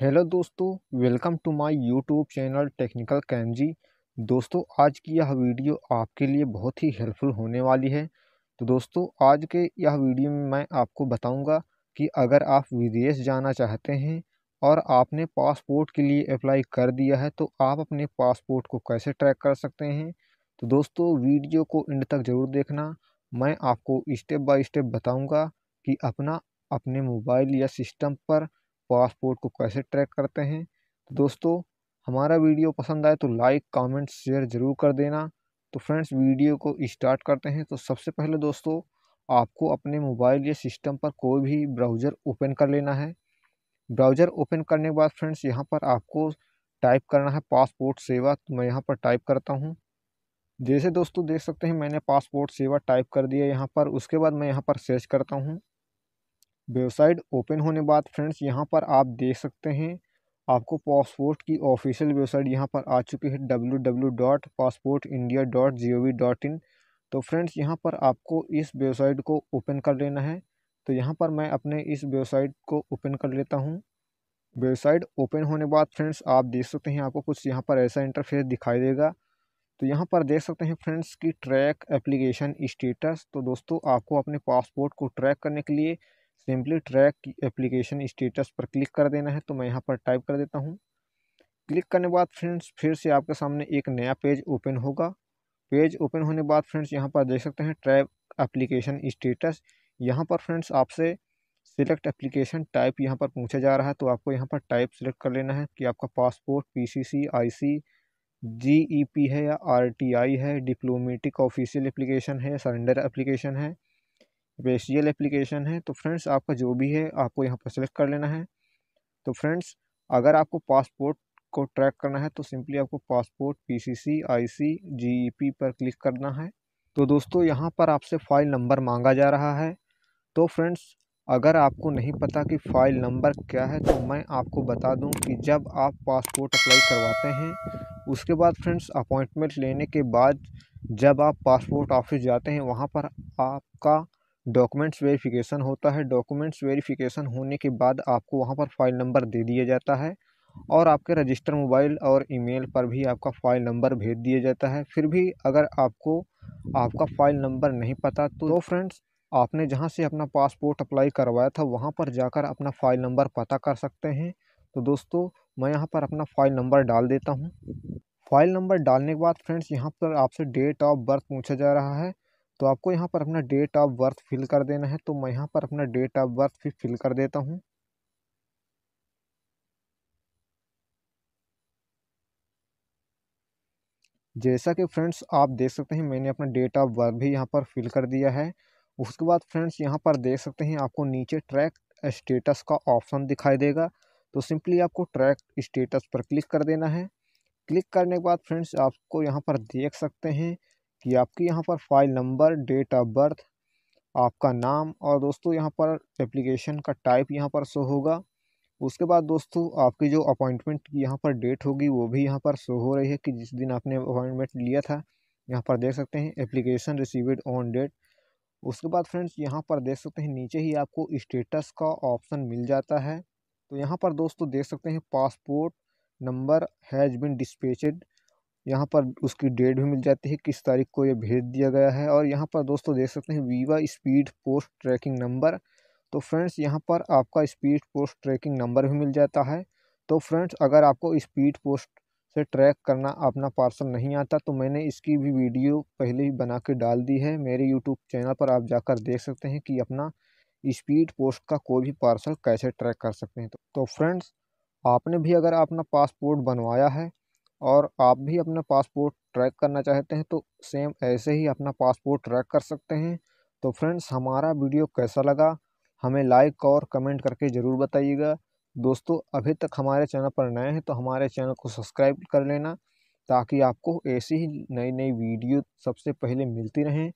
hello दोस्तों welcome to my YouTube channel technical कैनजी दोस्तों आज की यह वीडियो आपके लिए बहुत ही हेल्पफुल होने वाली है तो दोस्तों आज के यह वीडियो में मैं आपको बताऊंगा कि अगर आप विदेश जाना चाहते हैं और आपने पासपोर्ट के लिए अप्लाई कर दिया है तो आप अपने पासपोर्ट को कैसे ट्रैक कर सकते हैं तो दोस्तों वीडियो को इंड तक ज़रूर देखना मैं आपको स्टेप बाय स्टेप बताऊँगा कि अपना अपने मोबाइल या सिस्टम पर पासपोर्ट को कैसे ट्रैक करते हैं तो दोस्तों हमारा वीडियो पसंद आए तो लाइक कमेंट शेयर ज़रूर कर देना तो फ्रेंड्स वीडियो को स्टार्ट करते हैं तो सबसे पहले दोस्तों आपको अपने मोबाइल या सिस्टम पर कोई भी ब्राउज़र ओपन कर लेना है ब्राउज़र ओपन करने के बाद फ्रेंड्स यहाँ पर आपको टाइप करना है पासपोर्ट सेवा तो मैं यहाँ पर टाइप करता हूँ जैसे दोस्तों देख सकते हैं मैंने पासपोर्ट सेवा टाइप कर दिया यहाँ पर उसके बाद मैं यहाँ पर सर्च करता हूँ वेबसाइट ओपन होने बाद फ्रेंड्स यहाँ पर आप देख सकते हैं आपको पासपोर्ट की ऑफिशियल वेबसाइट यहाँ पर आ चुकी है W W dot passport India dot G O V dot in तो फ्रेंड्स यहाँ पर आपको इस वेबसाइट को ओपन कर लेना है तो यहाँ पर मैं अपने इस वेबसाइट को ओपन कर लेता हूँ वेबसाइट ओपन होने बाद फ्रेंड्स आप देख सकते हैं आपको कुछ यहाँ पर ऐसा इंटरफेस दिखाई देगा तो यहाँ पर देख सकते हैं फ्रेंड्स की ट्रैक एप्लीकेशन स्टेटस तो दोस्तों आपको अपने पासपोर्ट को ट्रैक करने के लिए सिंपली ट्रैक एप्लीकेशन स्टेटस पर क्लिक कर देना है तो मैं यहाँ पर टाइप कर देता हूँ क्लिक करने बाद फ्रेंड्स फिर से आपके सामने एक नया पेज ओपन होगा पेज ओपन होने बाद फ्रेंड्स यहाँ पर देख सकते हैं ट्रैक एप्लीकेशन स्टेटस यहाँ पर फ्रेंड्स आपसे सिलेक्ट एप्लीकेशन टाइप यहाँ पर पूछा जा रहा है तो आपको यहाँ पर टाइप सिलेक्ट कर लेना है कि आपका पासपोर्ट पीसीसी आईसी जीईपी है या आरटीआई है डिप्लोमेटिक ऑफिशियल एप्लीकेशन है सरेंडर एप्लीकेशन है एस एप्लीकेशन है तो फ्रेंड्स आपका जो भी है आपको यहाँ पर सेलेक्ट कर लेना है तो फ्रेंड्स अगर आपको पासपोर्ट को ट्रैक करना है तो सिंपली आपको पासपोर्ट पीसीसी आईसी जीईपी पर क्लिक करना है तो दोस्तों यहाँ पर आपसे फ़ाइल नंबर मांगा जा रहा है तो फ्रेंड्स अगर आपको नहीं पता कि फ़ाइल नंबर क्या है तो मैं आपको बता दूं कि जब आप पासपोर्ट अप्लाई करवाते हैं उसके बाद फ्रेंड्स अपॉइंटमेंट लेने के बाद जब आप पासपोर्ट ऑफिस जाते हैं वहां पर आपका डॉक्यूमेंट्स वेरिफिकेशन होता है डॉक्यूमेंट्स वेरिफिकेशन होने के बाद आपको वहाँ पर फ़ाइल नंबर दे दिया जाता है और आपके रजिस्टर मोबाइल और ईमेल पर भी आपका फ़ाइल नंबर भेज दिया जाता है फिर भी अगर आपको आपका फ़ाइल नंबर नहीं पता तो, तो फ्रेंड्स आपने जहाँ से अपना पासपोर्ट अप्लाई करवाया था वहाँ पर जाकर अपना फ़ाइल नंबर पता कर सकते हैं तो दोस्तों मैं यहाँ पर अपना फ़ाइल नंबर डाल देता हूँ फ़ाइल नंबर डालने के बाद फ्रेंड्स यहाँ पर आपसे डेट ऑफ बर्थ पूछा जा रहा है तो आपको यहाँ पर अपना डेट ऑफ बर्थ फिल कर देना है तो मैं यहाँ पर अपना डेट ऑफ बर्थ भी फिल कर देता हूँ जैसा कि फ्रेंड्स आप देख सकते हैं मैंने अपना डेट ऑफ बर्थ भी यहाँ पर फिल कर दिया है उसके बाद फ्रेंड्स यहाँ पर देख सकते हैं आपको नीचे ट्रैक स्टेटस का ऑप्शन दिखाई देगा तो सिंपली आपको ट्रैक स्टेटस पर क्लिक कर देना है क्लिक करने के बाद फ्रेंड्स आपको यहाँ पर देख सकते हैं कि आपके यहाँ पर file number date of birth आपका नाम और दोस्तों यहाँ पर एप्लीकेशन का टाइप यहाँ पर शो होगा उसके बाद दोस्तों आपकी जो अपॉइंटमेंट की यहाँ पर डेट होगी वो भी यहाँ पर शो हो रही है कि जिस दिन आपने अपॉइंटमेंट लिया था यहाँ पर देख सकते हैं एप्लीकेशन रिसीव्ड ऑन डेट उसके बाद फ्रेंड्स यहाँ पर देख सकते हैं नीचे ही आपको स्टेटस का ऑप्शन मिल जाता है तो यहाँ पर दोस्तों देख सकते हैं passport number has been dispatched यहाँ पर उसकी डेट भी मिल जाती है किस तारीख को ये भेज दिया गया है और यहाँ पर दोस्तों देख सकते हैं via speed post tracking number तो फ्रेंड्स यहाँ पर आपका स्पीड पोस्ट ट्रैकिंग नंबर भी मिल जाता है तो फ्रेंड्स अगर आपको स्पीड पोस्ट से ट्रैक करना अपना पार्सल नहीं आता तो मैंने इसकी भी वीडियो पहले ही बना के डाल दी है मेरे यूट्यूब चैनल पर आप जाकर देख सकते हैं कि अपना स्पीड पोस्ट का कोई भी पार्सल कैसे ट्रैक कर सकते हैं तो, तो फ्रेंड्स आपने भी अगर अपना पासपोर्ट बनवाया है और आप भी अपना पासपोर्ट ट्रैक करना चाहते हैं तो सेम ऐसे ही अपना पासपोर्ट ट्रैक कर सकते हैं तो फ्रेंड्स हमारा वीडियो कैसा लगा हमें लाइक और कमेंट करके ज़रूर बताइएगा दोस्तों अभी तक हमारे चैनल पर नए हैं तो हमारे चैनल को सब्सक्राइब कर लेना ताकि आपको ऐसी ही नई नई वीडियो सबसे पहले मिलती रहें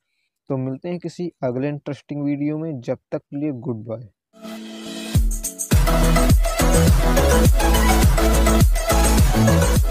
तो मिलते हैं किसी अगले इंटरेस्टिंग वीडियो में जब तक के लिए गुड बाय